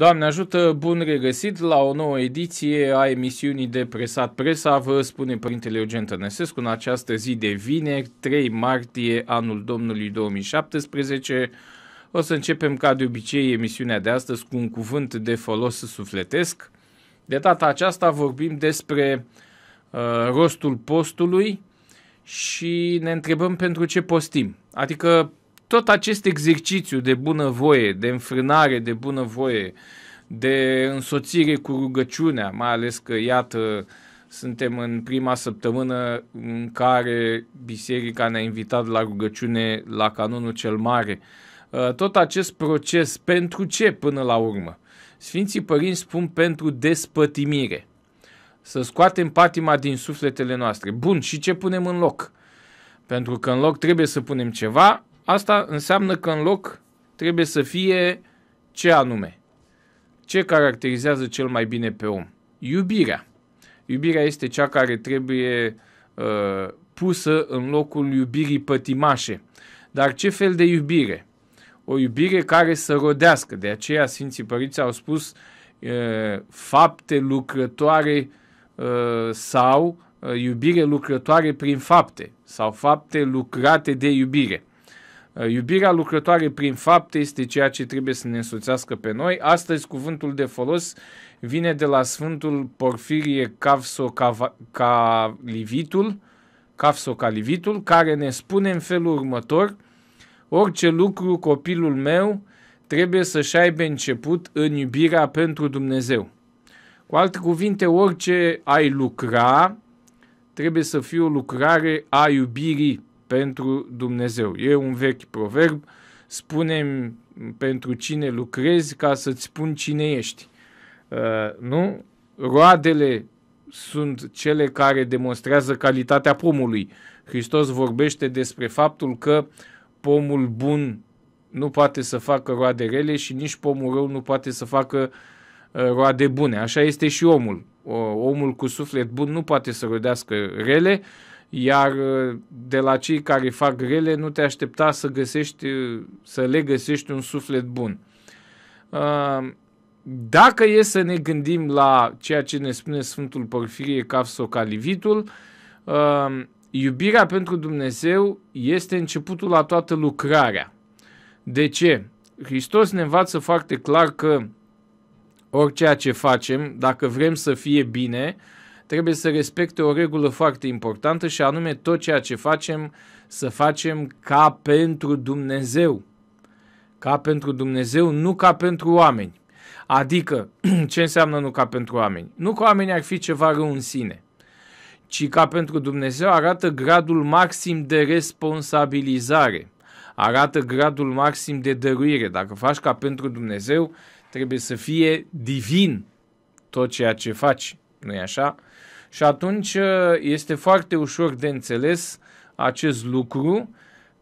Doamne ajută, bun regăsit la o nouă ediție a emisiunii de Presat Presa, vă spune Părintele Eugen Tănăsescu în această zi de vineri, 3 martie anul Domnului 2017. O să începem ca de obicei emisiunea de astăzi cu un cuvânt de folos sufletesc. De data aceasta vorbim despre uh, rostul postului și ne întrebăm pentru ce postim. Adică tot acest exercițiu de bunăvoie, de înfrânare de bunăvoie, de însoțire cu rugăciunea, mai ales că, iată, suntem în prima săptămână în care biserica ne-a invitat la rugăciune la canonul cel mare. Uh, tot acest proces, pentru ce până la urmă? Sfinții părinți spun pentru despătimire. Să scoatem patima din sufletele noastre. Bun, și ce punem în loc? Pentru că în loc trebuie să punem ceva, Asta înseamnă că în loc trebuie să fie ce anume? Ce caracterizează cel mai bine pe om? Iubirea. Iubirea este cea care trebuie uh, pusă în locul iubirii pătimașe. Dar ce fel de iubire? O iubire care să rodească. De aceea Sfinții Părinți au spus uh, fapte lucrătoare uh, sau uh, iubire lucrătoare prin fapte sau fapte lucrate de iubire. Uh, iubirea lucrătoare prin fapte este ceea ce trebuie să ne însoțească pe noi. Astăzi cuvântul de folos vine de la Sfântul Porfirie Cavso Calivitul, Cavso Calivitul, care ne spune în felul următor, orice lucru copilul meu trebuie să-și aibă început în iubirea pentru Dumnezeu. Cu alte cuvinte, orice ai lucra, trebuie să fie o lucrare a iubirii pentru Dumnezeu. E un vechi proverb, spunem pentru cine lucrezi ca să-ți spun cine ești. Uh, nu? Roadele sunt cele care demonstrează calitatea pomului. Hristos vorbește despre faptul că pomul bun nu poate să facă roade rele și nici pomul rău nu poate să facă uh, roade bune. Așa este și omul. Omul cu suflet bun nu poate să rodească rele iar uh, de la cei care fac rele nu te aștepta să, găsești, uh, să le găsești un suflet bun. Uh, dacă e să ne gândim la ceea ce ne spune Sfântul Porfirie Cafso Calivitul, iubirea pentru Dumnezeu este începutul la toată lucrarea. De ce? Hristos ne învață foarte clar că orice ce facem, dacă vrem să fie bine, uh, trebuie să respecte o regulă foarte importantă și anume tot ceea ce facem, să facem ca pentru Dumnezeu. Ca pentru Dumnezeu, nu ca pentru oameni. Adică, ce înseamnă nu ca pentru oameni? Nu că oamenii ar fi ceva rău în sine, ci ca pentru Dumnezeu arată gradul maxim de responsabilizare, arată gradul maxim de dăruire. Dacă faci ca pentru Dumnezeu, trebuie să fie divin tot ceea ce faci, nu-i așa? Și atunci uh, este foarte ușor de înțeles acest lucru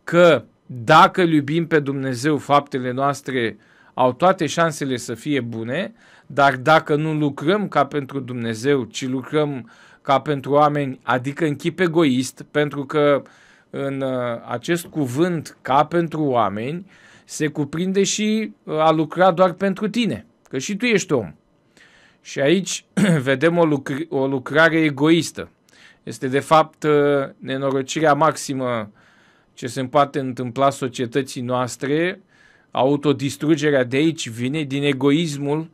că dacă îl iubim pe Dumnezeu, faptele noastre au toate șansele să fie bune, dar dacă nu lucrăm ca pentru Dumnezeu, ci lucrăm ca pentru oameni, adică în chip egoist, pentru că în uh, acest cuvânt ca pentru oameni se cuprinde și uh, a lucra doar pentru tine, că și tu ești om. Și aici vedem o, lucr- o lucrare egoistă. Este de fapt uh, nenorocirea maximă ce se poate întâmpla societății noastre, autodistrugerea de aici vine din egoismul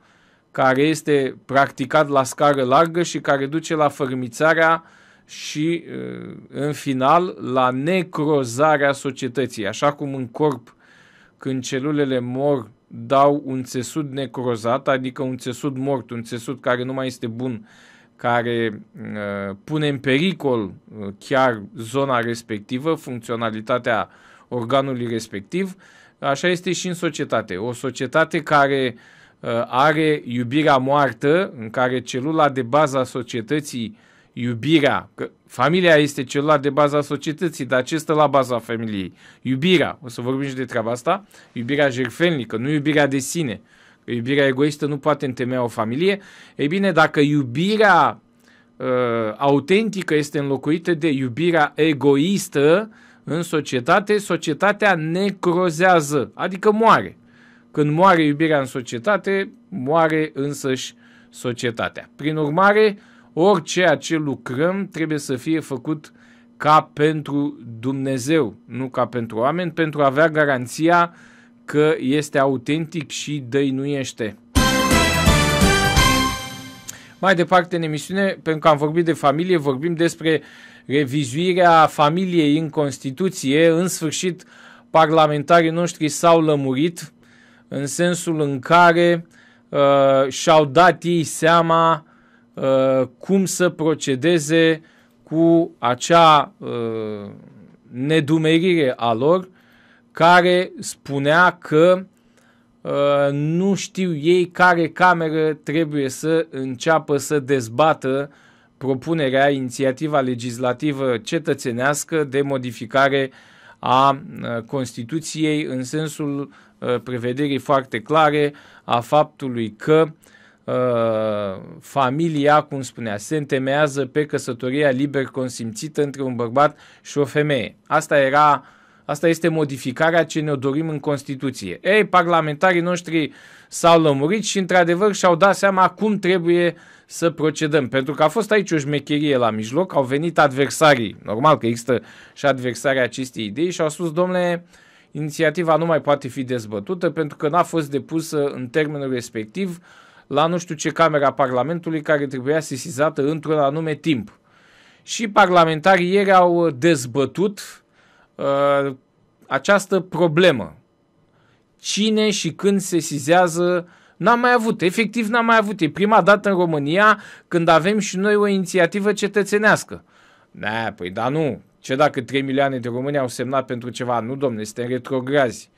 care este practicat la scară largă și care duce la fărmițarea și uh, în final la necrozarea societății. Așa cum în corp când celulele mor dau un țesut necrozat, adică un țesut mort, un țesut care nu mai este bun, care uh, pune în pericol uh, chiar zona respectivă, funcționalitatea organului respectiv, așa este și în societate. O societate care uh, are iubirea moartă, în care celula de bază a societății uh, iubirea, că familia este celălalt de baza societății, dar ce stă la baza familiei? Iubirea, o să vorbim și de treaba asta, iubirea jerfelnică, nu iubirea de sine, că iubirea egoistă nu poate întemeia o familie. Ei bine, dacă iubirea uh, autentică este înlocuită de iubirea egoistă în societate, societatea necrozează, adică moare. Când moare iubirea în societate, moare însăși societatea. Prin urmare, uh, orice ce lucrăm trebuie să fie făcut ca pentru Dumnezeu, nu ca pentru oameni, pentru a avea garanția că este autentic și dăinuiește. Mai departe în emisiune, pentru că am vorbit de familie, vorbim despre revizuirea familiei în Constituție. În sfârșit, parlamentarii noștri s-au lămurit în sensul în care uh, și-au dat ei seama Uh, cum să procedeze cu acea uh, nedumerire a lor care spunea că uh, nu știu ei care cameră trebuie să înceapă să dezbată propunerea, inițiativa legislativă cetățenească de modificare a Constituției în sensul prevederii foarte clare a faptului că Uh, familia, cum spunea, se întemeiază pe căsătoria liber consimțită între un bărbat și o femeie. Asta era Asta este modificarea ce ne-o dorim în Constituție. Ei, parlamentarii noștri s-au lămurit și, într-adevăr, și-au dat seama cum trebuie să procedăm. Pentru că a fost aici o șmecherie la mijloc, au venit adversarii, normal că există și adversarii acestei idei, și au spus, domnule, inițiativa nu mai poate fi dezbătută pentru că n-a fost depusă în termenul respectiv, la nu știu ce camera Parlamentului care trebuia sesizată într-un anume timp. Și parlamentarii ieri au dezbătut uh, această problemă. Cine și când sesizează N-am mai avut, efectiv n-am mai avut. E prima dată în România când avem și noi o inițiativă cetățenească. Da, păi da nu. Ce dacă 3 milioane de români au semnat pentru ceva? Nu, domne, suntem retrograzi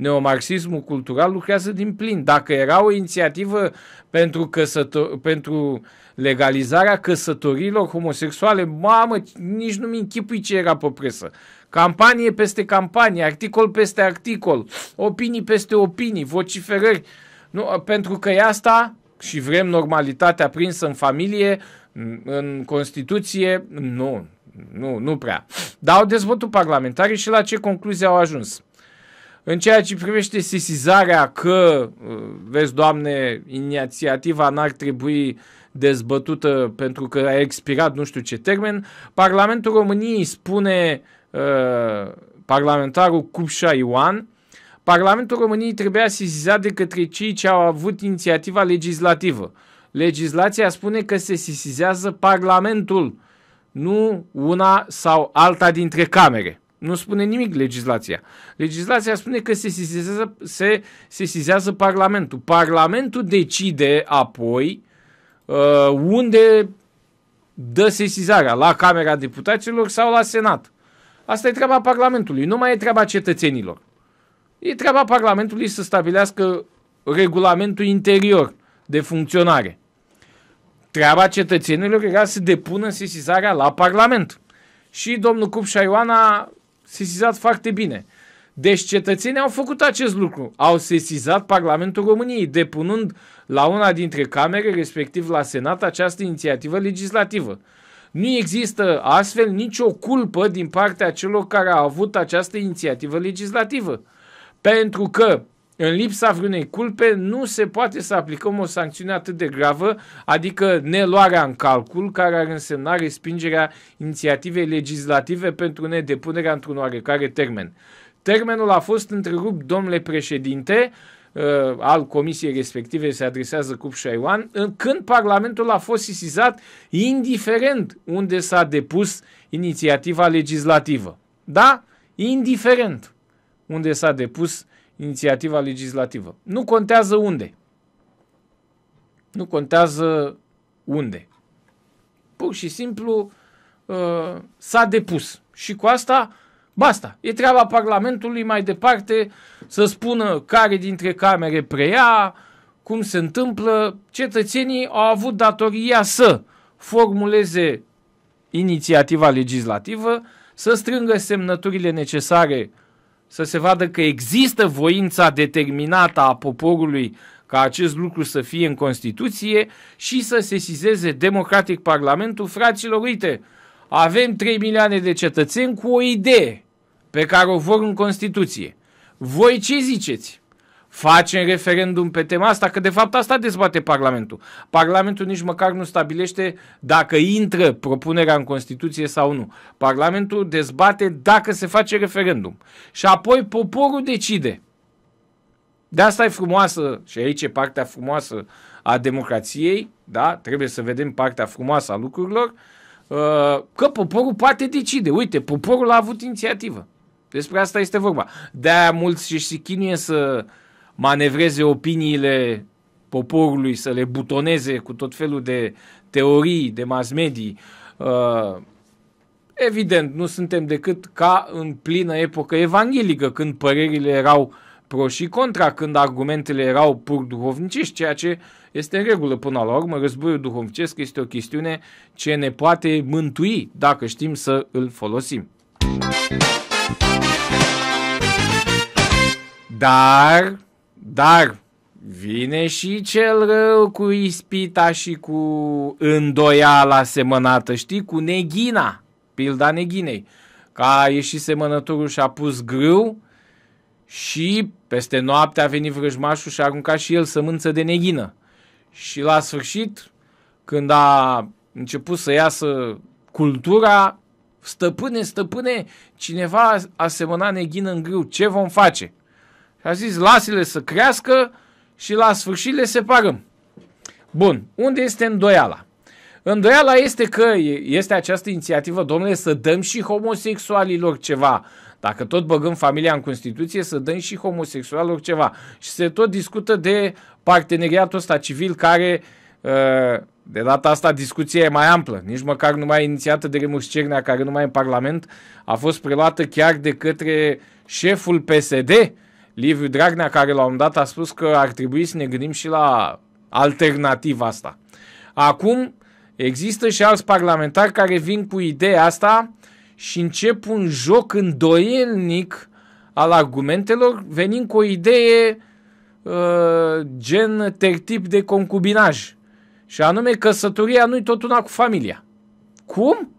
neomarxismul cultural lucrează din plin. Dacă era o inițiativă pentru, căsător- pentru legalizarea căsătorilor homosexuale, mamă, nici nu-mi închipui ce era pe presă. Campanie peste campanie, articol peste articol, opinii peste opinii, vociferări. Nu, pentru că e asta și vrem normalitatea prinsă în familie, în Constituție, nu, nu, nu prea. Dar au dezbătut parlamentarii și la ce concluzie au ajuns. În ceea ce privește sesizarea că, uh, vezi, Doamne, inițiativa n-ar trebui dezbătută pentru că a expirat nu știu ce termen, Parlamentul României spune uh, parlamentarul Cupșa Ioan, Parlamentul României trebuia sesizat de către cei ce au avut inițiativa legislativă. Legislația spune că se sesizează Parlamentul, nu una sau alta dintre camere. Nu spune nimic legislația. Legislația spune că se sesizează, se sesizează Parlamentul. Parlamentul decide apoi uh, unde dă sesizarea, la Camera Deputaților sau la Senat. Asta e treaba Parlamentului, nu mai e treaba cetățenilor. E treaba Parlamentului să stabilească regulamentul interior de funcționare. Treaba cetățenilor era să depună sesizarea la Parlament. Și domnul Cupșa Ioana sesizat foarte bine. Deci cetățenii au făcut acest lucru. Au sesizat Parlamentul României, depunând la una dintre camere, respectiv la Senat, această inițiativă legislativă. Nu există astfel nicio culpă din partea celor care au avut această inițiativă legislativă. Pentru că în lipsa vreunei culpe, nu se poate să aplicăm o sancțiune atât de gravă, adică neluarea în calcul, care ar însemna respingerea inițiativei legislative pentru nedepunerea într-un oarecare termen. Termenul a fost întrerupt, domnule președinte, uh, al comisiei respective se adresează Cup Șaiwan, când Parlamentul a fost sisizat indiferent unde s-a depus inițiativa legislativă. Da? Indiferent unde s-a depus inițiativa legislativă. Nu contează unde. Nu contează unde. Pur și simplu uh, s-a depus. Și cu asta, basta. E treaba Parlamentului mai departe să spună care dintre camere preia, cum se întâmplă. Cetățenii au avut datoria să formuleze inițiativa legislativă, să strângă semnăturile necesare să se vadă că există voința determinată a poporului ca acest lucru să fie în Constituție și să sesizeze democratic Parlamentul, fraților, uite, avem 3 milioane de cetățeni cu o idee pe care o vor în Constituție. Voi ce ziceți? Facem referendum pe tema asta, că de fapt asta dezbate Parlamentul. Parlamentul nici măcar nu stabilește dacă intră propunerea în Constituție sau nu. Parlamentul dezbate dacă se face referendum. Și apoi poporul decide. De asta e frumoasă, și aici e partea frumoasă a democrației, da? trebuie să vedem partea frumoasă a lucrurilor, uh, că poporul poate decide. Uite, poporul a avut inițiativă. Despre asta este vorba. De-aia mulți și chinuie să manevreze opiniile poporului, să le butoneze cu tot felul de teorii, de mass medii. Uh, evident, nu suntem decât ca în plină epocă evanghelică, când părerile erau pro și contra, când argumentele erau pur duhovnicești, ceea ce este în regulă până la urmă. Războiul duhovnicesc este o chestiune ce ne poate mântui dacă știm să îl folosim. Dar dar vine și cel rău cu ispita și cu îndoiala semănată, știi, cu neghina, pilda neghinei, că a ieșit semănătorul și a pus grâu și peste noapte a venit vrăjmașul și a aruncat și el sămânță de neghină. Și la sfârșit, când a început să iasă cultura, stăpâne, stăpâne, cineva a semănat neghină în grâu, ce vom face? Și a zis, lasă-le să crească și la sfârșit le separăm. Bun, unde este îndoiala? Îndoiala este că este această inițiativă, domnule, să dăm și homosexualilor ceva. Dacă tot băgăm familia în Constituție, să dăm și homosexualilor ceva. Și se tot discută de parteneriatul ăsta civil care, ă, de data asta, discuția e mai amplă. Nici măcar nu mai inițiată de Remus Cernea, care nu mai e în Parlament, a fost preluată chiar de către șeful PSD, Liviu Dragnea, care la un dat a spus că ar trebui să ne gândim și la alternativa asta. Acum există și alți parlamentari care vin cu ideea asta și încep un joc îndoielnic al argumentelor, venind cu o idee uh, gen tertip de concubinaj. Și anume, căsătoria nu-i tot una cu familia. Cum?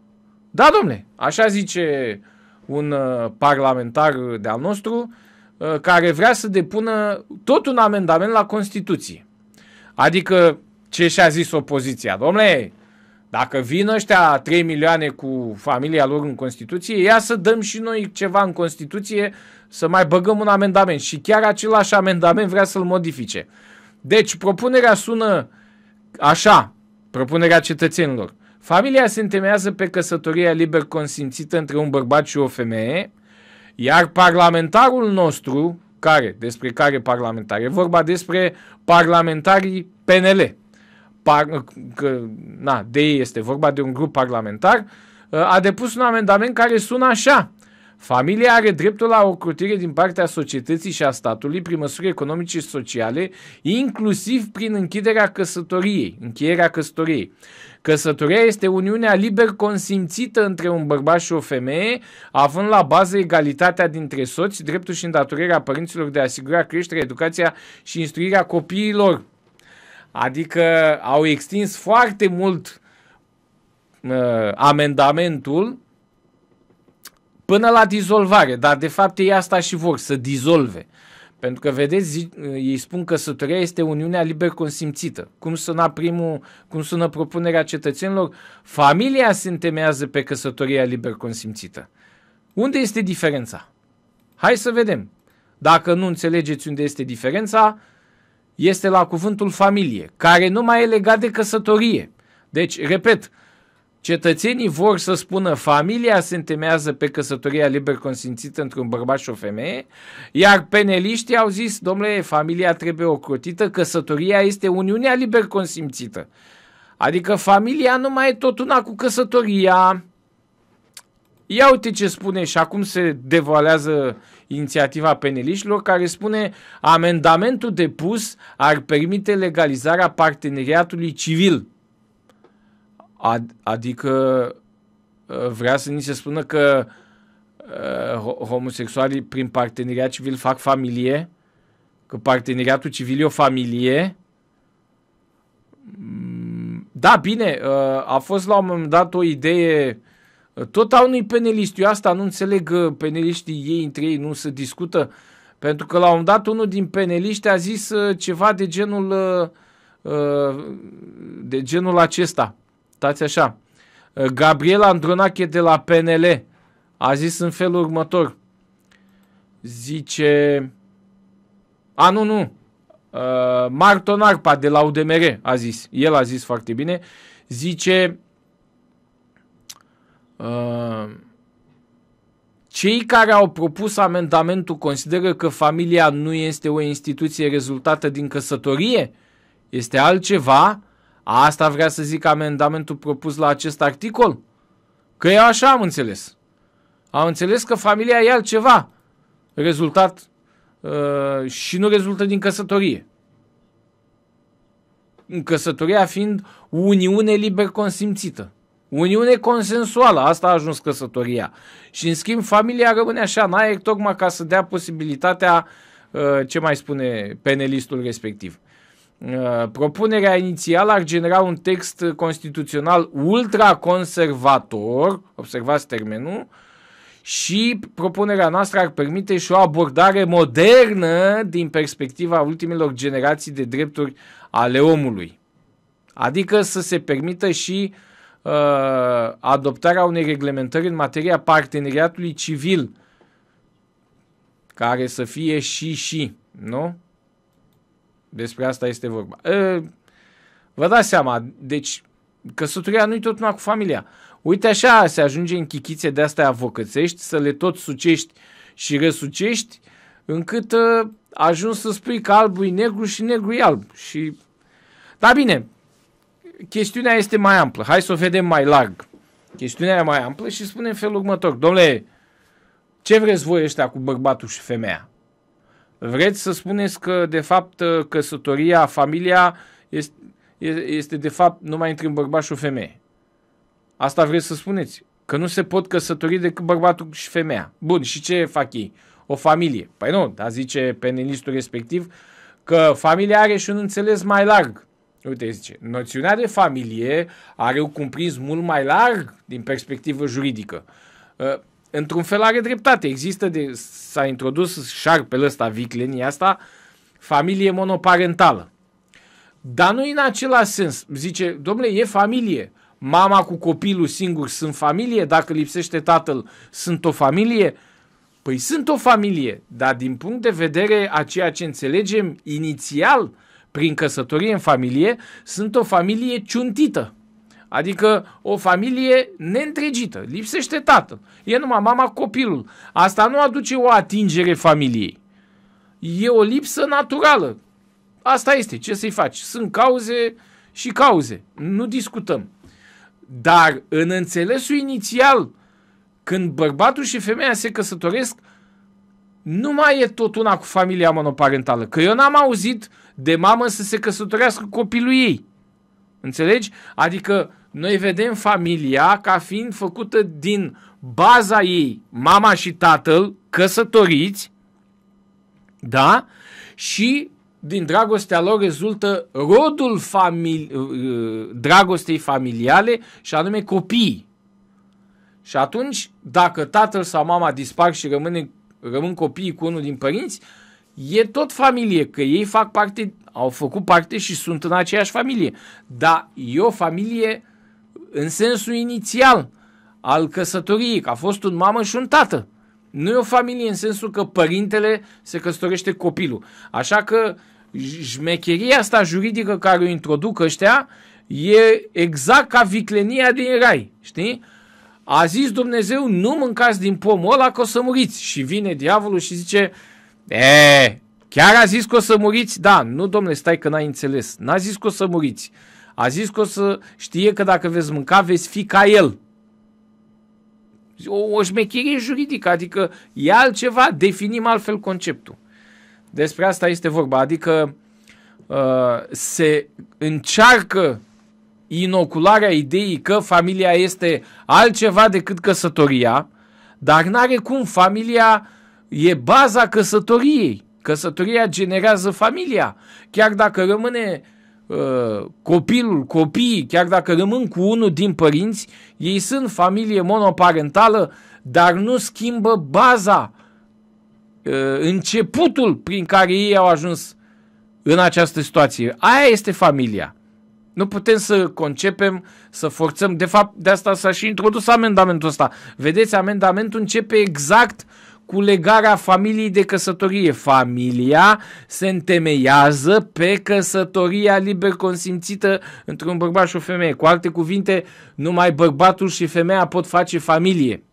Da, domnule, așa zice un uh, parlamentar de-al nostru, Uh, care vrea să depună tot un amendament la Constituție. Adică ce și-a zis opoziția? Domnule, dacă vin ăștia 3 milioane cu familia lor în Constituție, ia să dăm și noi ceva în Constituție să mai băgăm un amendament. Și chiar același amendament vrea să-l modifice. Deci propunerea sună așa, propunerea cetățenilor. Familia se întemeiază pe căsătoria liber consimțită între un bărbat și o femeie, iar parlamentarul nostru, care, despre care parlamentar? E vorba despre parlamentarii PNL. Par, că, na, de ei este vorba de un grup parlamentar, uh, a depus un amendament care sună așa. Familia are dreptul la o crotire din partea societății și a statului prin măsuri economice și sociale, inclusiv prin închiderea căsătoriei, încheierea căsătoriei. Căsătoria este uniunea liber consimțită între un bărbat și o femeie, având la bază egalitatea dintre soți, dreptul și îndatorirea părinților de a asigura creșterea, educația și instruirea copiilor. Adică au extins foarte mult uh, amendamentul până la dizolvare, dar de fapt ei asta și vor, să dizolve. Pentru că, vedeți, ei spun că căsătoria este uniunea liber consimțită. Cum sună, primul, cum sună propunerea cetățenilor? Familia se întemeiază pe căsătoria liber consimțită. Unde este diferența? Hai să vedem. Dacă nu înțelegeți unde este diferența, este la cuvântul familie, care nu mai e legat de căsătorie. Deci, repet, Cetățenii vor să spună familia se întemează pe căsătoria liber consimțită între un bărbat și o femeie, iar peneliștii au zis, domnule, familia trebuie ocrotită, căsătoria este uniunea liber consimțită. Adică familia nu mai e tot una cu căsătoria. Ia uite ce spune și acum se devoalează inițiativa peneliștilor care spune amendamentul depus ar permite legalizarea parteneriatului civil Ad- adică uh, vrea să ni se spună că uh, homosexualii prin parteneriat civil fac familie, că parteneriatul civil e o familie. Mm, da, bine, uh, a fost la un moment dat o idee uh, tot a unui penelist. Eu asta nu înțeleg, uh, peneliștii ei între ei nu se discută, pentru că la un moment dat unul din peneliști a zis uh, ceva de genul de genul acesta Stați așa. Uh, Gabriela Andronache de la PNL a zis în felul următor. Zice... A, nu, nu. Uh, Marton Arpa de la UDMR a zis. El a zis foarte bine. Zice... Uh, cei care au propus amendamentul consideră că familia nu este o instituție rezultată din căsătorie? Este altceva Asta vrea să zic amendamentul propus la acest articol? Că eu așa am înțeles. Am înțeles că familia e altceva rezultat uh, și nu rezultă din căsătorie. Căsătoria fiind uniune liber consimțită. Uniune consensuală, asta a ajuns căsătoria. Și în schimb familia rămâne așa n aer tocmai ca să dea posibilitatea, uh, ce mai spune penelistul respectiv, Uh, propunerea inițială ar genera un text constituțional ultraconservator, observați termenul, și propunerea noastră ar permite și o abordare modernă din perspectiva ultimelor generații de drepturi ale omului. Adică să se permită și uh, adoptarea unei reglementări în materia parteneriatului civil, care să fie și și, nu? Despre asta este vorba. E, vă dați seama, deci căsătoria nu-i tot una cu familia. Uite așa se ajunge în chichițe de astea avocățești, să le tot sucești și răsucești, încât uh, ajungi să spui că albul e negru și negru e alb. Și... Dar bine, chestiunea este mai amplă. Hai să o vedem mai larg. Chestiunea e mai amplă și spune în felul următor. Domnule, ce vreți voi ăștia cu bărbatul și femeia? Vreți să spuneți că, de fapt, căsătoria, familia este, este de fapt, numai între un bărbat și o femeie. Asta vreți să spuneți? Că nu se pot căsători decât bărbatul și femeia. Bun, și ce fac ei? O familie. Păi nu, dar zice penelistul respectiv că familia are și un înțeles mai larg. Uite, zice, noțiunea de familie are un cumprins mult mai larg din perspectivă juridică. Ă, într-un fel are dreptate. Există, de, s-a introdus șarpele ăsta, viclenia asta, familie monoparentală. Dar nu în același sens. Zice, domnule, e familie. Mama cu copilul singur sunt familie, dacă lipsește tatăl sunt o familie. Păi sunt o familie, dar din punct de vedere a ceea ce înțelegem inițial prin căsătorie în familie, sunt o familie ciuntită. Adică o familie neîntregită, lipsește tatăl, e numai mama copilul. Asta nu aduce o atingere familiei. E o lipsă naturală. Asta este, ce să-i faci? Sunt cauze și cauze, nu discutăm. Dar în înțelesul inițial, când bărbatul și femeia se căsătoresc, nu mai e tot una cu familia monoparentală. Că eu n-am auzit de mamă să se căsătorească copilul ei. Înțelegi? Adică noi vedem familia ca fiind făcută din baza ei, mama și tatăl, căsătoriți, da? Și din dragostea lor rezultă rodul famili- uh, dragostei familiale și anume copiii. Și atunci, dacă tatăl sau mama dispar și rămâne, rămân copiii cu unul din părinți, e tot familie, că ei fac parte, au făcut parte și sunt în aceeași familie. Dar e o familie în sensul inițial al căsătoriei, că a fost un mamă și un tată. Nu e o familie în sensul că părintele se căsătorește copilul. Așa că jmecheria asta juridică care o introduc ăștia e exact ca viclenia din rai, știi? A zis Dumnezeu, nu mâncați din pomul ăla că o să muriți. Și vine diavolul și zice, e, chiar a zis că o să muriți? Da, nu domnule, stai că n-ai înțeles. N-a zis că o să muriți. A zis că o să știe că dacă veți mânca, veți fi ca el. O, o șmecherie juridică, adică e altceva, definim altfel conceptul. Despre asta este vorba, adică uh, se încearcă inocularea ideii că familia este altceva decât căsătoria, dar n-are cum, familia e baza căsătoriei. Căsătoria generează familia. Chiar dacă rămâne uh, Uh, copilul, copiii, chiar dacă rămân cu unul din părinți, ei sunt familie monoparentală, dar nu schimbă baza, uh, începutul prin care ei au ajuns în această situație. Aia este familia. Nu putem să concepem, să forțăm. De fapt, de asta s-a și introdus amendamentul ăsta. Vedeți, amendamentul începe exact uh, cu legarea familiei de căsătorie. Familia se întemeiază pe căsătoria liber consimțită între un bărbat și o femeie. Cu alte cuvinte, numai bărbatul și femeia pot face familie.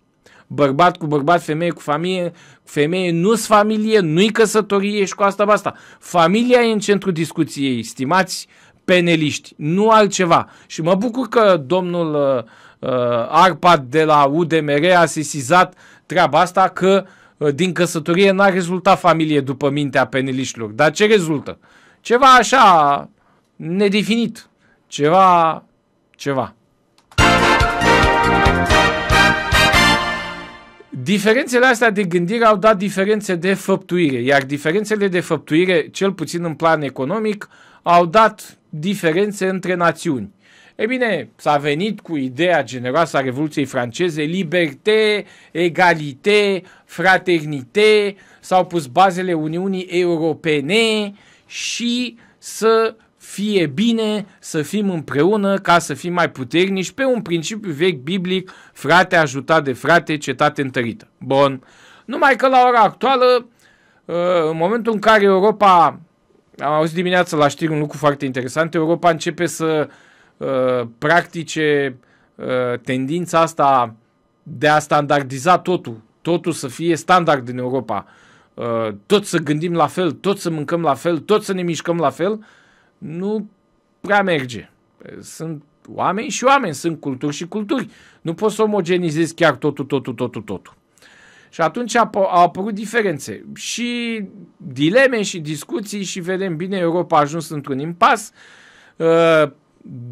Bărbat cu bărbat, femeie cu familie, femeie nu-s familie, nu-i căsătorie și cu asta basta. Familia e în centrul discuției, stimați peneliști, nu altceva. Și mă bucur că domnul uh, uh Arpad de la UDMR a sesizat treaba asta că uh, Uh, din căsătorie n-a rezultat familie după mintea peneliștilor. Dar ce rezultă? Ceva așa nedefinit. Ceva, ceva. Diferențele astea de gândire au dat diferențe de făptuire, iar diferențele de făptuire, cel puțin în plan economic, au dat diferențe între națiuni. E bine, s-a venit cu ideea generoasă a Revoluției franceze, libertate, egalitate, fraternitate, s-au pus bazele Uniunii Europene și să fie bine să fim împreună ca să fim mai puternici pe un principiu vechi biblic, frate ajutat de frate, cetate întărită. Bun. Numai că la ora actuală, uh, în momentul în care Europa, am auzit dimineața la știri un lucru foarte interesant, Europa începe să uh, Uh, practice uh, tendința asta de a standardiza totul, totul să fie standard în Europa, uh, tot să gândim la fel, tot să mâncăm la fel, tot să ne mișcăm la fel, nu prea merge. Sunt oameni și oameni, sunt culturi și culturi. Nu poți să omogenizezi chiar totul, totul, totul, totul. Și atunci au apărut diferențe și dileme și discuții și vedem bine, Europa a ajuns într-un impas.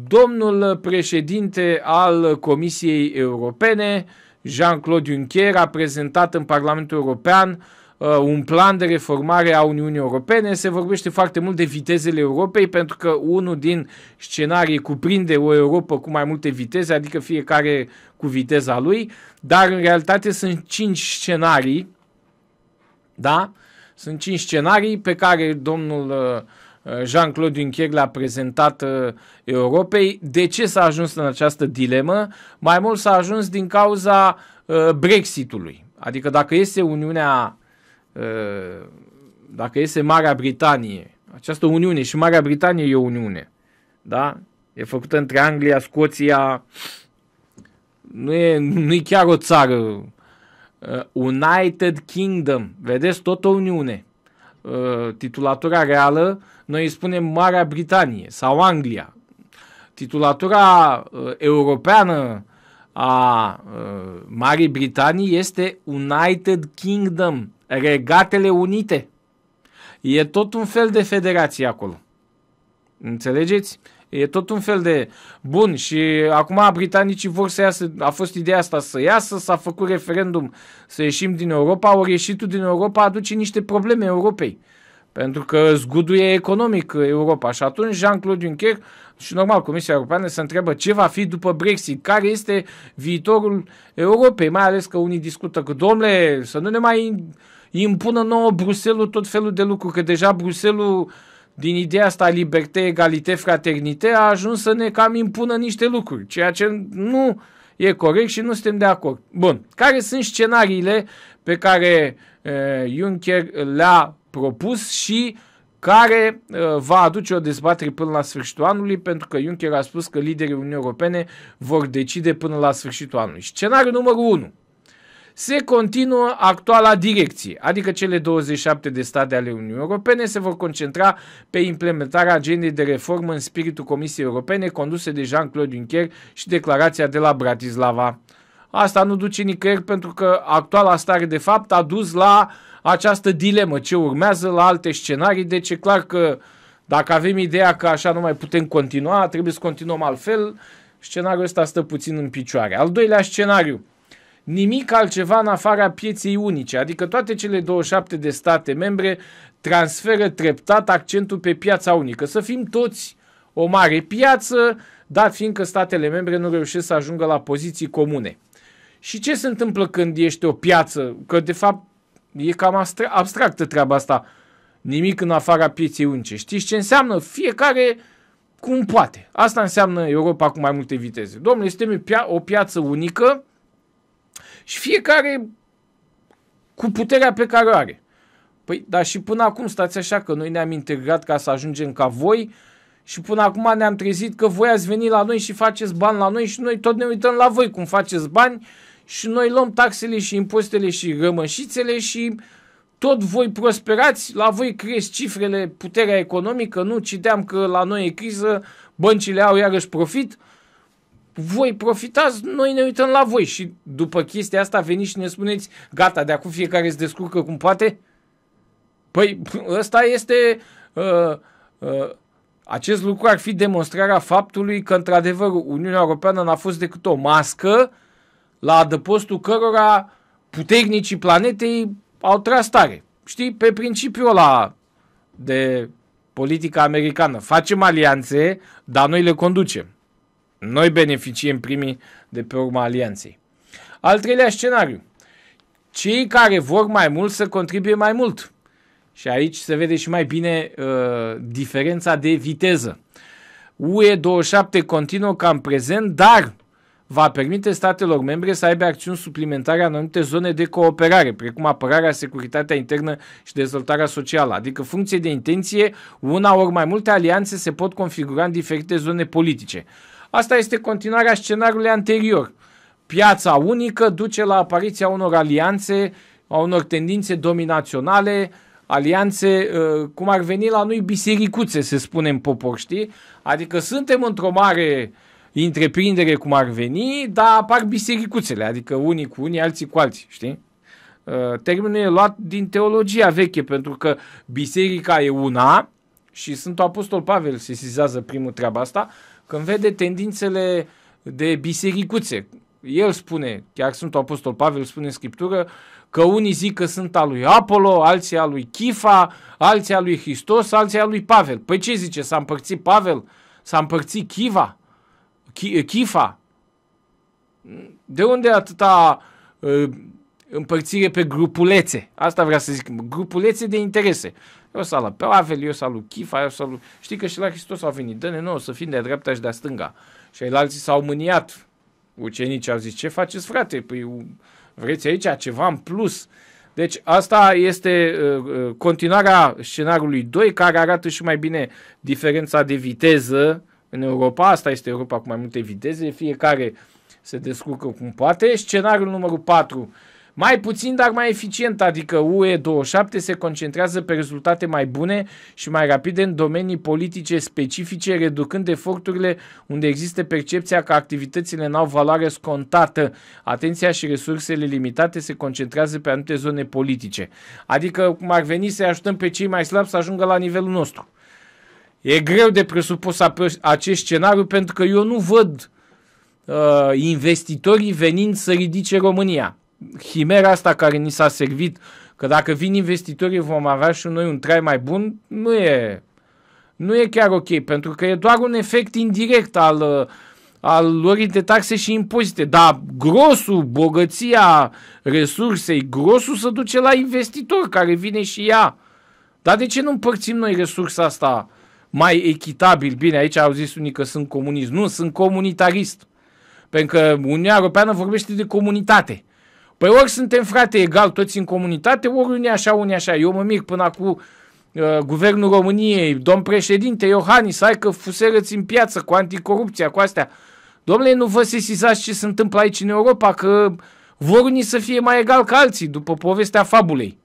Domnul președinte al Comisiei Europene, Jean-Claude Juncker, a prezentat în Parlamentul European uh, un plan de reformare a Uniunii Europene. Se vorbește foarte mult de vitezele Europei, pentru că unul din scenarii cuprinde o Europa cu mai multe viteze, adică fiecare cu viteza lui, dar în realitate sunt cinci scenarii, da? Sunt cinci scenarii pe care domnul uh, Eh, Jean-Claude Juncker l-a prezentat eh, Europei. De ce s-a ajuns în această dilemă? Mai mult s-a ajuns din cauza eh, Brexitului. Adică dacă este Uniunea, dacă este Marea Britanie, această Uniune și Marea Britanie e o Uniune, da? E făcută între Anglia, Scoția, nu e, nu e chiar o țară. United Kingdom, vedeți, tot o Uniune. Titulatura reală noi îi spunem Marea Britanie sau Anglia. Titulatura uh, europeană a uh, Marii Britanii este United Kingdom, Regatele Unite. E tot un fel de federație acolo. Înțelegeți? E tot un fel de... Bun, și acum britanicii vor să iasă, a fost ideea asta să iasă, s-a făcut referendum să ieșim din Europa, ori ieșitul din Europa aduce niște probleme Europei. Uh, pentru că zguduie economic Europa. Și atunci Jean-Claude Juncker și normal Comisia Europeană se întreabă ce va fi după Brexit, care este viitorul Europei, mai ales că unii discută că, domnule, să nu ne mai impună nouă Bruselul tot felul de lucruri, că deja Bruselul din ideea asta liberte, egalite, fraternite, a ajuns să ne cam impună niște lucruri, ceea ce nu uh, e corect și nu suntem de acord. Bun, care sunt scenariile pe care uh, Juncker le-a propus și care uh, va aduce o dezbatere până la sfârșitul anului, pentru că Juncker a spus că liderii Uniunii Europene vor decide până la sfârșitul anului. Scenariul numărul 1 se continuă actuala direcție, adică cele 27 de state ale Uniunii Europene se vor concentra pe implementarea agendei de reformă în spiritul Comisiei Europene conduse de Jean-Claude Juncker și declarația de la Bratislava. Asta nu duce nicăieri pentru că actuala stare de fapt a dus la această dilemă ce urmează la alte scenarii, deci e clar că dacă avem ideea că așa nu mai putem continua, trebuie să continuăm altfel, scenariul ăsta stă puțin în picioare. Al doilea scenariu, nimic altceva în afara pieței unice, adică toate cele 27 de state membre transferă treptat accentul pe piața unică. Să fim toți o mare piață, dat fiindcă statele membre nu reușesc să ajungă la poziții comune. Și ce se întâmplă când ești o piață? Că de fapt e cam abstractă treaba asta. Nimic în afara pieței unice. Știți ce înseamnă? Fiecare cum poate. Asta înseamnă Europa cu mai multe viteze. Domnule, suntem o piață unică, și fiecare cu puterea pe care o are. Păi, dar și până acum stați așa că noi ne-am integrat ca să ajungem ca voi și până acum ne-am trezit că voi ați venit la noi și faceți bani la noi și noi tot ne uităm la voi cum faceți bani și noi luăm taxele și impostele și rămășițele și tot voi prosperați, la voi cresc cifrele, puterea economică, nu citeam că la noi e criză, băncile au iarăși profit, voi profitați, noi ne uităm la voi. Și după chestia asta veniți și ne spuneți, gata, de acum fiecare se descurcă cum poate? Păi ăsta este... Uh, uh, acest lucru ar fi demonstrarea faptului că, într-adevăr, Uniunea Europeană n-a fost decât o mască la adăpostul cărora puternicii planetei au tras tare. Știi, pe principiul ăla de politică americană. Facem alianțe, dar noi le conducem. Noi beneficiem primii de pe urma alianței. Al treilea scenariu. Cei care vor mai mult să contribuie mai mult. Și aici se vede și mai bine uh, diferența de viteză. UE27 continuă ca în prezent, dar va permite statelor membre să aibă acțiuni suplimentare în anumite zone de cooperare, precum apărarea, securitatea internă și dezvoltarea socială. Adică, funcție de intenție, una ori mai multe alianțe se pot configura în diferite zone politice. Asta este continuarea scenariului anterior. Piața unică duce la apariția unor alianțe, a unor tendințe dominaționale, alianțe, ă, cum ar veni la noi, bisericuțe, se spune în popor, știi? Adică suntem într-o mare întreprindere, cum ar veni, dar apar bisericuțele, adică unii cu unii, alții cu alții, știi? Ă, termenul e luat din teologia veche, pentru că biserica e una și Sfântul Apostol Pavel se sizează primul treaba asta, când vede tendințele de bisericuțe. El spune, chiar sunt Apostol Pavel spune în Scriptură, că unii zic că sunt al lui Apollo, alții al lui Chifa, alții al lui Hristos, alții al lui Pavel. Păi ce zice? S-a împărțit Pavel? S-a împărțit Chiva? Chifa? De unde atâta ă, împărțire pe grupulețe. Asta vreau să zic, grupulețe de interese. Eu să la Pavel, eu să lui Chifa, eu să lui... Știi că și la Hristos au venit, dă-ne nouă să fim de dreapta și de-a stânga. Și ei alții s-au mâniat. Ucenicii au zis, ce faceți frate? Păi vreți aici ceva în plus? Deci asta este uh, uh continuarea scenariului 2 care arată și mai bine diferența de viteză în Europa. Asta este Europa cu mai multe viteze, fiecare se descurcă cum poate. Scenariul numărul 4 mai puțin, dar mai eficient, adică UE27 se concentrează pe rezultate mai bune și mai rapide în domenii politice specifice, reducând eforturile unde există percepția că activitățile n-au valoare scontată. Atenția și resursele limitate se concentrează pe anumite zone politice. Adică, cum ar veni, să ajutăm pe cei mai slabi să ajungă la nivelul nostru. E greu de presupus acest scenariu pentru că eu nu văd uh, investitorii venind să ridice România himera asta care ni s-a servit, că dacă vin investitorii vom avea și noi un trai mai bun, nu e, nu e chiar ok, pentru că e doar un efect indirect al, al luării de taxe și impozite. Dar grosul, bogăția resursei, grosul se duce la investitor care vine și ea. Dar de ce nu împărțim noi resursa asta mai echitabil? Bine, aici au zis unii că sunt comunist. Nu, sunt comunitarist. Pentru că Uniunea Europeană vorbește de comunitate. Păi ori suntem frate egal toți în comunitate, ori unii așa, unii așa. Eu mă mir până acum uh, guvernul României, domn președinte Iohannis, hai că fuserăți în piață cu anticorupția, cu astea. Domnule, nu vă sesizați ce se întâmplă aici în Europa, că vor unii să fie mai egal ca alții, după povestea fabulei.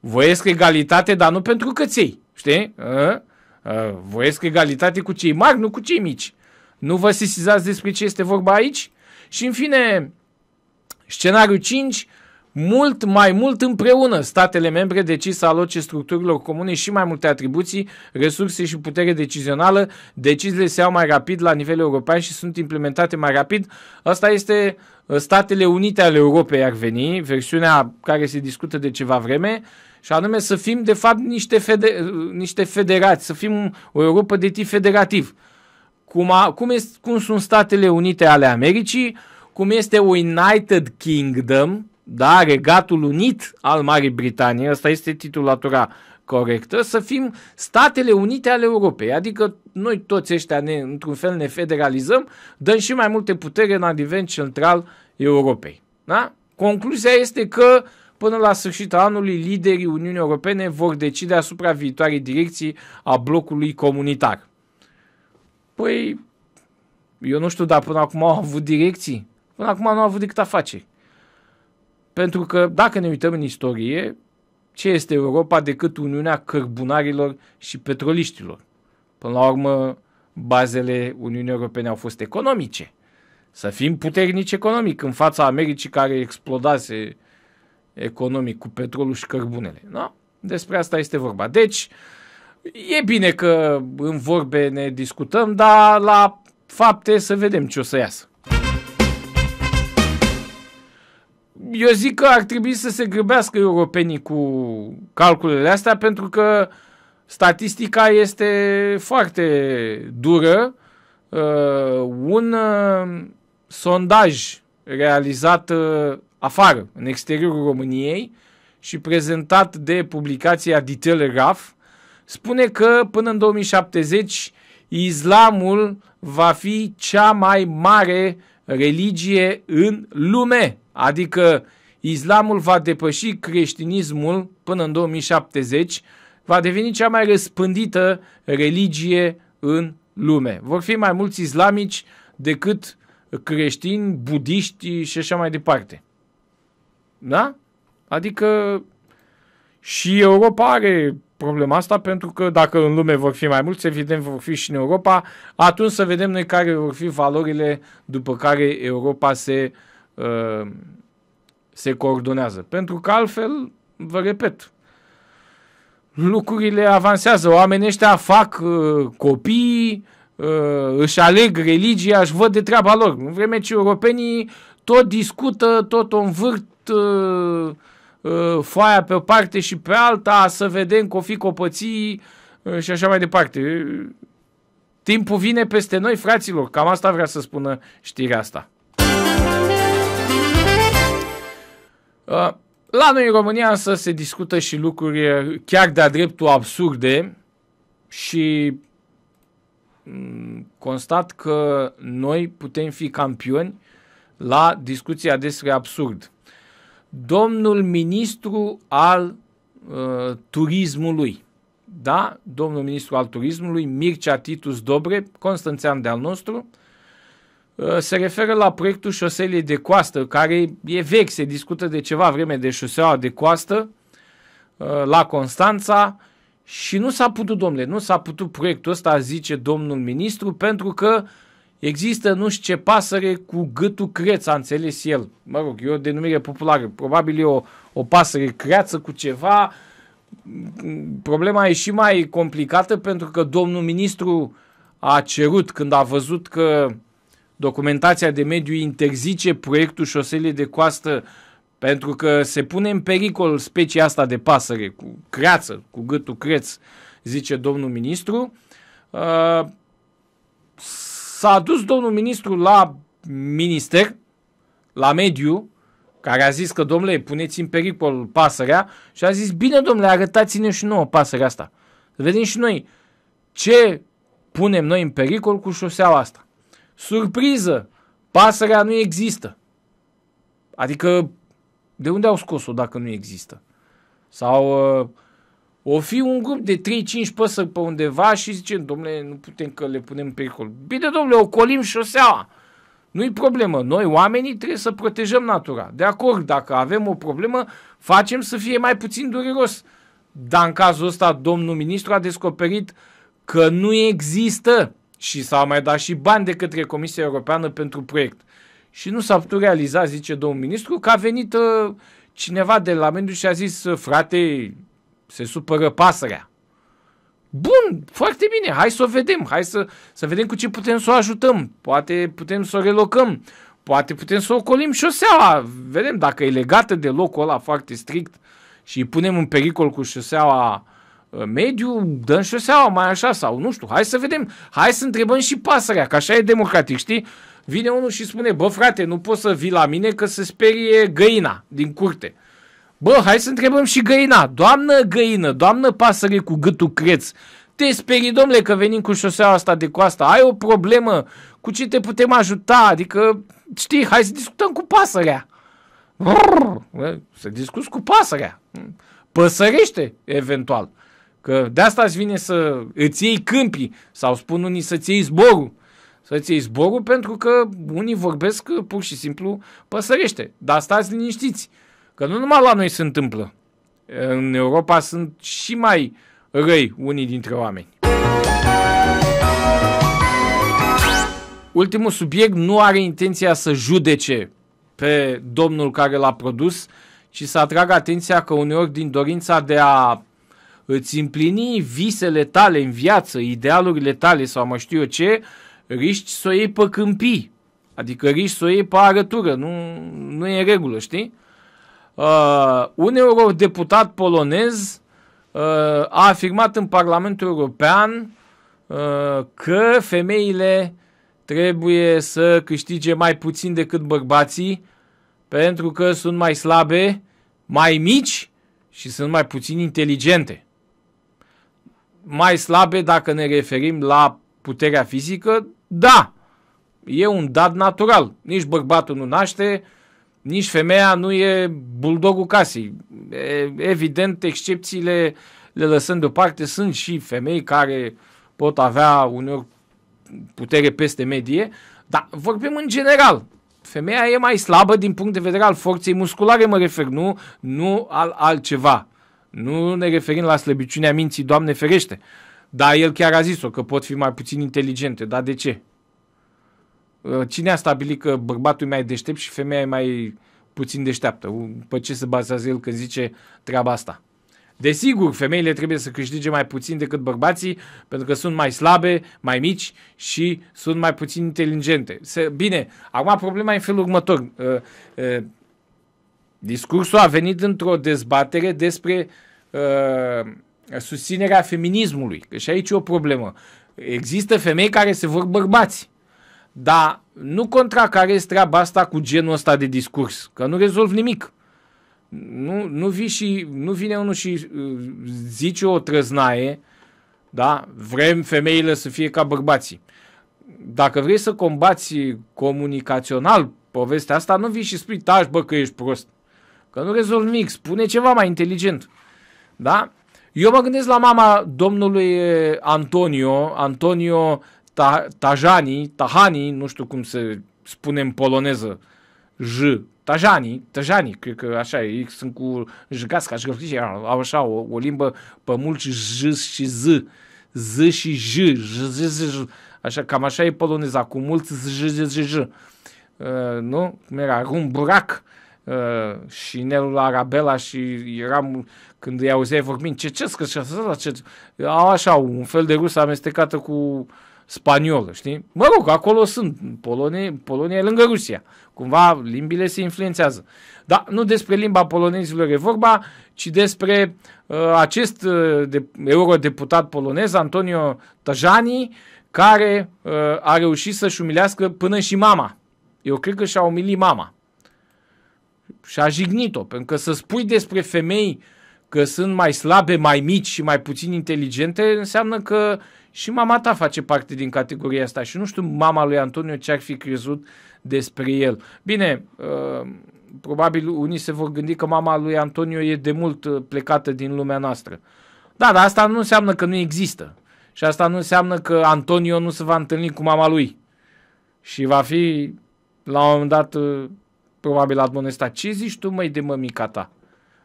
Voiesc egalitate, dar nu pentru căței, știi? Ă? Ă, voiesc egalitate cu cei mari, nu cu cei mici. Nu vă sesizați despre ce este vorba aici? Și în fine, Scenariu 5, mult mai mult împreună statele membre decid să aloce structurilor comune și mai multe atribuții, resurse și putere decizională, deciziile se iau mai rapid la nivel european și sunt implementate mai rapid. Asta este uh, Statele Unite ale Europei ar veni, versiunea care se discută de ceva vreme, și anume să fim de fapt niște, fede- uh, niște federați, să fim o Europa de tip federativ. Cum, a, cum, este, cum sunt Statele Unite ale Americii, cum este United Kingdom, da, Regatul Unit al Marii Britanii, asta este titulatura corectă, să fim Statele Unite ale Europei. Adică noi toți ăștia, ne, într-un fel, ne federalizăm, dăm și mai multe putere în adivent central Europei. Da? Concluzia este că până la sfârșitul anului liderii Uniunii Europene vor decide asupra viitoarei direcții a blocului comunitar. Păi, eu nu știu, dar până acum au avut direcții. Până acum nu a avut decât face. Pentru că dacă ne uităm în istorie, ce este Europa decât Uniunea Cărbunarilor și Petroliștilor? Până la urmă, bazele Uniunii Europene au fost economice. Să fim puternici economic în fața Americii care explodase economic cu petrolul și cărbunele. Da? Despre asta este vorba. Deci, e bine că în vorbe ne discutăm, dar la fapte să vedem ce o să iasă. eu zic că ar trebui să se grăbească europenii cu calculele astea pentru că statistica este foarte dură. Uh, un uh, sondaj realizat uh, afară, în exteriorul României și prezentat de publicația The Telegraph spune că până în 2070 islamul va fi cea mai mare religie în lume. Adică islamul va depăși creștinismul până în 2070, va deveni cea mai răspândită religie în lume. Vor fi mai mulți islamici decât creștini, budiști și așa mai departe. Da? Adică și Europa are problema asta pentru că dacă în lume vor fi mai mulți, evident vor fi și în Europa, atunci să vedem noi care vor fi valorile după care Europa se uh, Uh, se coordonează. Pentru că altfel, vă repet, lucrurile avansează. Oamenii ăștia fac uh, copii, uh, își aleg religia, își văd de treaba lor. În vreme ce europenii tot discută, tot o învârt uh, uh, foaia pe o parte și pe alta, să vedem că o fi copății uh, și așa mai departe. Timpul vine peste noi, fraților. Cam asta vrea să spună știrea asta. Uh, la noi în România însă se discută și lucruri uh, chiar de-a dreptul absurde și mm, constat că noi putem fi campioni la discuția despre absurd. Domnul ministru al uh, turismului, da? Domnul ministru al turismului, Mircea Titus Dobre, Constanțean de-al nostru, uh, Uh, se referă la proiectul șoselei de coastă, care e vechi, se discută de ceva vreme de șoseaua de coastă uh, la Constanța și nu s-a putut, domnule, nu s-a putut proiectul ăsta, zice domnul ministru, pentru că există nu știu ce pasăre cu gâtul creț, a înțeles el. Mă rog, e o denumire populară, probabil e o, o pasăre creață cu ceva. Problema e și mai complicată pentru că domnul ministru a cerut când a văzut că uh, Documentația de mediu interzice proiectul șoselei de coastă pentru că se pune în pericol specia asta de pasăre cu creață, cu gâtul creț, zice domnul ministru. Uh, s-a dus domnul ministru la minister, la mediu, care a zis că, domnule, puneți în pericol pasărea și a zis, bine, domnule, arătați-ne și nouă pasărea asta. Să vedem și noi ce punem noi în pericol cu șoseaua asta. Surpriză! Pasărea nu există. Adică, de unde au scos-o dacă nu există? Sau uh, o fi un grup de 3-5 păsări pe undeva și zicem, domnule, nu putem că le punem în pericol. Bine, domnule, ocolim șoseaua. Nu-i problemă. Noi, oamenii, trebuie să protejăm natura. De acord, dacă avem o problemă, facem să fie mai puțin dureros. Dar în cazul ăsta, domnul ministru a descoperit că nu există și s-a mai dat și bani de către Comisia Europeană pentru proiect. Și nu s-a putut realiza, zice domnul ministru, că a venit uh, cineva de la mediu și a zis, uh, frate, se supără pasărea. Bun, foarte bine, hai să o vedem, hai să, să vedem cu ce putem să o ajutăm, poate putem să o relocăm, poate putem să o colim șoseaua, vedem dacă e legată de locul ăla foarte strict și îi punem în pericol cu șoseaua Uh, mediu, dăm și seama, mai așa sau nu știu, hai să vedem, hai să întrebăm și pasărea, că așa e democratic, știi? Vine unul și spune, bă frate, nu poți să vii la mine că se sperie găina din curte. Bă, hai să întrebăm și găina. Doamnă găină, doamnă pasăre cu gâtul creț, te sperii, domnule, că venim cu șoseaua asta de coasta, ai o problemă, cu ce te putem ajuta, adică, știi, hai să discutăm cu pasărea. Brrr, să discuți cu pasărea. Păsărește, eventual. Că de asta îți vine să îți iei câmpii sau spun unii să-ți iei zborul. Să-ți iei zborul pentru că unii vorbesc uh, pur și simplu păsărește. Dar stați liniștiți, că nu numai la noi se întâmplă. În Europa sunt și mai răi unii dintre oameni. Ultimul subiect nu are intenția să judece pe domnul care l-a produs, ci să atragă atenția că uneori din dorința de a îți împlini visele tale în viață, idealurile tale sau mă știu eu ce, riști să o iei pe câmpii. Adică riști să o iei pe arătură, nu, nu e în regulă, știi? Uh, un eurodeputat polonez uh, a afirmat în Parlamentul European uh, că femeile trebuie să câștige mai puțin decât bărbații pentru că sunt mai slabe, mai mici și sunt mai puțin inteligente mai slabe dacă ne referim la puterea fizică, da, e un dat natural. Nici bărbatul nu naște, nici femeia nu e buldogul casei. evident, excepțiile le lăsăm deoparte, sunt și femei care pot avea uneori putere peste medie, dar vorbim în general. Femeia e mai slabă din punct de vedere al forței musculare, mă refer, nu, nu al altceva. Nu ne referim la slăbiciunea minții, Doamne ferește. Dar el chiar a zis-o, că pot fi mai puțin inteligente. Dar de ce? Uh, cine a stabilit că bărbatul e mai deștept și femeia e mai puțin deșteaptă? Pe ce se bazează el când zice treaba asta? Desigur, femeile trebuie să câștige mai puțin decât bărbații pentru că sunt mai slabe, mai mici și sunt mai puțin inteligente. bine, acum problema e în felul următor. Uh, uh, Discursul a venit într-o dezbatere despre uh, susținerea feminismului, că și deci aici e o problemă. Există femei care se vor bărbați, dar nu contra care este treaba asta cu genul ăsta de discurs, că nu rezolv nimic. Nu, nu, vii și, nu vine unul și uh, zice o trăznaie, da? vrem femeile să fie ca bărbații. Dacă vrei să combați comunicațional povestea asta, nu vii și spui, tași da, bă că ești prost. Că nu rezolv nimic, spune ceva mai inteligent. Da? Eu mă gândesc la mama domnului Antonio, Antonio Tajani, Tahani, nu știu cum se spune în poloneză, J, Tajani, Tajani, cred că așa e, sunt cu jgasca, jgasca, au așa o, o limbă pe mulți J și Z, Z și J, J, Z, Z, Z, Așa, cam așa e poloneza, cu mulți Z, Z, Z, Z, Uh, nu? Cum era? Un burac. Uh, Uh, și Nelu Arabela și eram, când îi auzeai vorbind, ce ce că ce au așa, un fel de rusă amestecată cu spaniolă, știi? Mă rog, acolo sunt, Polonia, Polonia e lângă Rusia, cumva limbile se influențează. Dar nu despre limba polonezilor e vorba, ci despre uh, acest uh, de, eurodeputat polonez, Antonio Tajani, care uh, a reușit să-și umilească până și mama. Eu cred că și-a umilit mama și a jignit-o, pentru că să spui despre femei că sunt mai slabe, mai mici și mai puțin inteligente, înseamnă că și mama ta face parte din categoria asta și nu știu mama lui Antonio ce ar fi crezut despre el. Bine, uh, probabil unii se vor gândi că mama lui Antonio e de mult uh, plecată din lumea noastră. Da, dar asta nu înseamnă că nu există. Și asta nu înseamnă că Antonio nu se va întâlni cu mama lui. Și va fi la un moment dat uh, probabil admonestat. Ce zici tu, mai de mămica ta?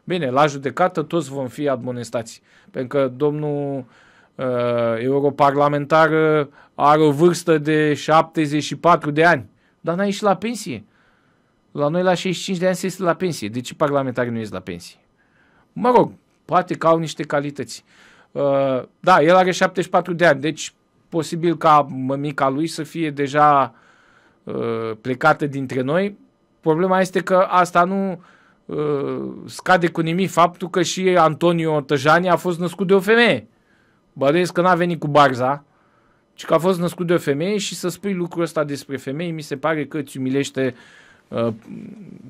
Bine, la judecată toți vom fi admonestați, pentru că domnul uh, europarlamentar uh, are o vârstă de 74 de ani, dar n-a ieșit la pensie. La noi la 65 de ani se este la pensie. De ce parlamentarii nu ies la pensie? Mă rog, poate că au niște calități. Uh, da, el are 74 de ani, deci posibil ca mămica lui să fie deja uh, plecată dintre noi, Problema este că asta nu uh, scade cu nimic faptul că și Antonio Tăjani a fost născut de o femeie. Bănuiesc că n-a venit cu barza, ci că a fost născut de o femeie și să spui lucrul ăsta despre femei mi se pare că îți umilește uh,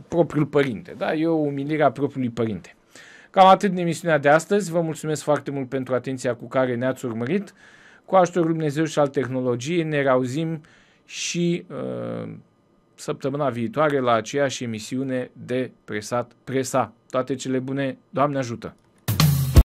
propriul părinte. Da, e o umilire a propriului părinte. Cam atât din emisiunea de astăzi. Vă mulțumesc foarte mult pentru atenția cu care ne-ați urmărit. Cu ajutorul Dumnezeu și al tehnologiei ne reauzim și uh, săptămâna viitoare la aceeași emisiune de presat presa. Toate cele bune, Doamne ajută!